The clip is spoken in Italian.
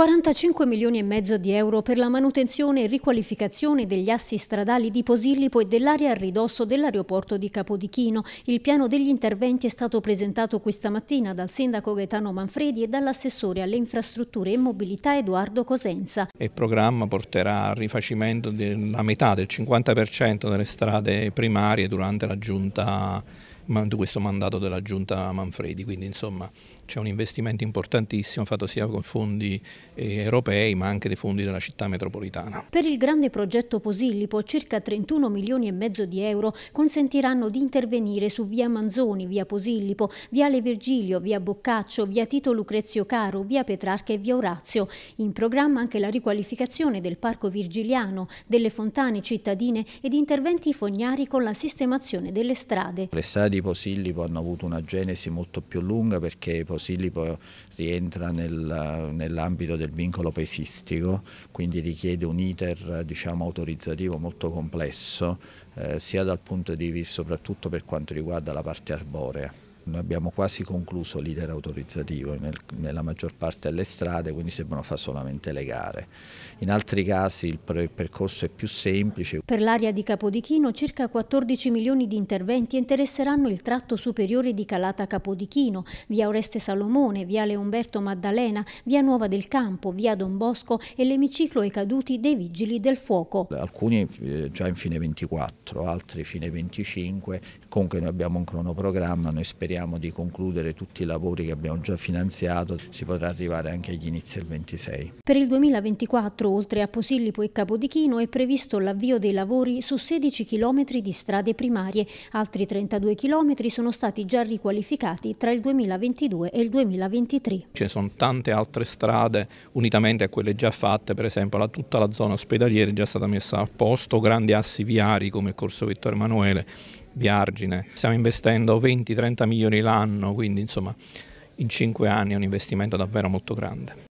45 milioni e mezzo di euro per la manutenzione e riqualificazione degli assi stradali di Posillipo e dell'area a ridosso dell'aeroporto di Capodichino. Il piano degli interventi è stato presentato questa mattina dal sindaco Gaetano Manfredi e dall'assessore alle infrastrutture e mobilità Edoardo Cosenza. Il programma porterà al rifacimento della metà, del 50% delle strade primarie durante la giunta questo mandato della giunta Manfredi, quindi insomma c'è un investimento importantissimo fatto sia con fondi eh, europei ma anche dei fondi della città metropolitana. Per il grande progetto Posillipo circa 31 milioni e mezzo di euro consentiranno di intervenire su via Manzoni, via Posillipo, viale Virgilio, via Boccaccio, via Tito Lucrezio Caro, via Petrarca e via Orazio. In programma anche la riqualificazione del parco virgiliano, delle fontane cittadine ed interventi fognari con la sistemazione delle strade di Posillipo hanno avuto una genesi molto più lunga perché Posillipo rientra nel, nell'ambito del vincolo paesistico, quindi richiede un iter diciamo, autorizzativo molto complesso, eh, sia dal punto di vista soprattutto per quanto riguarda la parte arborea noi abbiamo quasi concluso l'iter autorizzativo nel, nella maggior parte delle strade, quindi sembrano fare solamente le gare. In altri casi il, il percorso è più semplice. Per l'area di Capodichino circa 14 milioni di interventi interesseranno il tratto superiore di Calata Capodichino, via Oreste Salomone, via Umberto Maddalena, via Nuova del Campo, via Don Bosco e l'emiciclo ai caduti dei Vigili del Fuoco. Alcuni eh, già in fine 24, altri fine 25, comunque noi abbiamo un cronoprogramma, noi speriamo speriamo di concludere tutti i lavori che abbiamo già finanziato, si potrà arrivare anche agli inizi del 26. Per il 2024, oltre a Posillipo e Capodichino, è previsto l'avvio dei lavori su 16 km di strade primarie. Altri 32 km sono stati già riqualificati tra il 2022 e il 2023. Ci sono tante altre strade, unitamente a quelle già fatte, per esempio la, tutta la zona ospedaliera è già stata messa a posto, grandi assi viari come il Corso Vittorio Emanuele di argine. Stiamo investendo 20-30 milioni l'anno, quindi insomma in 5 anni è un investimento davvero molto grande.